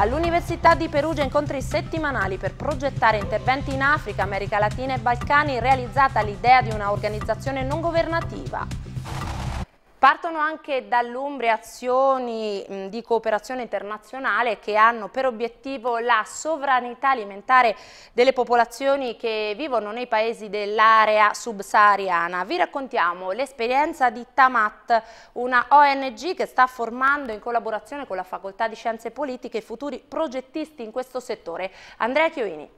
All'Università di Perugia incontri settimanali per progettare interventi in Africa, America Latina e Balcani realizzata l'idea di una organizzazione non governativa. Partono anche dall'Umbria azioni di cooperazione internazionale che hanno per obiettivo la sovranità alimentare delle popolazioni che vivono nei paesi dell'area subsahariana. Vi raccontiamo l'esperienza di Tamat, una ONG che sta formando in collaborazione con la Facoltà di Scienze Politiche i futuri progettisti in questo settore. Andrea Chioini.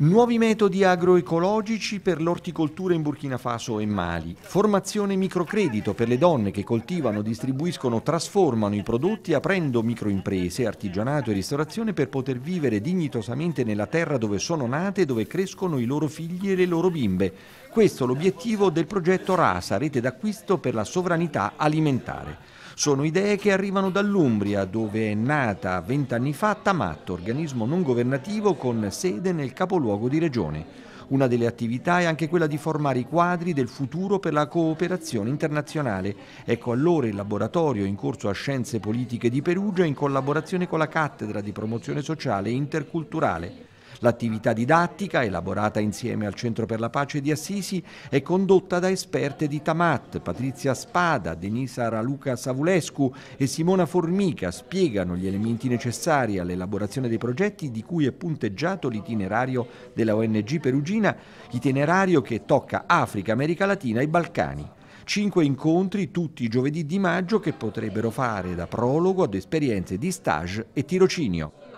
Nuovi metodi agroecologici per l'orticoltura in Burkina Faso e Mali. Formazione microcredito per le donne che coltivano, distribuiscono, trasformano i prodotti aprendo microimprese, artigianato e ristorazione per poter vivere dignitosamente nella terra dove sono nate e dove crescono i loro figli e le loro bimbe. Questo è l'obiettivo del progetto RASA, rete d'acquisto per la sovranità alimentare. Sono idee che arrivano dall'Umbria, dove è nata vent'anni fa Tamat, organismo non governativo con sede nel capoluogo di regione. Una delle attività è anche quella di formare i quadri del futuro per la cooperazione internazionale. Ecco allora il laboratorio in corso a Scienze Politiche di Perugia in collaborazione con la cattedra di promozione sociale e interculturale. L'attività didattica, elaborata insieme al Centro per la Pace di Assisi, è condotta da esperte di Tamat, Patrizia Spada, Denisa Raluca Savulescu e Simona Formica spiegano gli elementi necessari all'elaborazione dei progetti di cui è punteggiato l'itinerario della ONG perugina, itinerario che tocca Africa, America Latina e Balcani cinque incontri tutti i giovedì di maggio che potrebbero fare da prologo ad esperienze di stage e tirocinio.